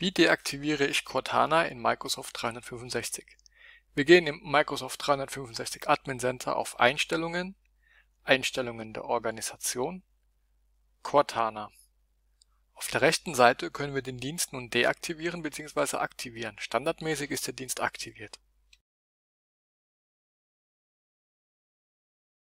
Wie deaktiviere ich Cortana in Microsoft 365? Wir gehen im Microsoft 365 Admin Center auf Einstellungen, Einstellungen der Organisation, Cortana. Auf der rechten Seite können wir den Dienst nun deaktivieren bzw. aktivieren. Standardmäßig ist der Dienst aktiviert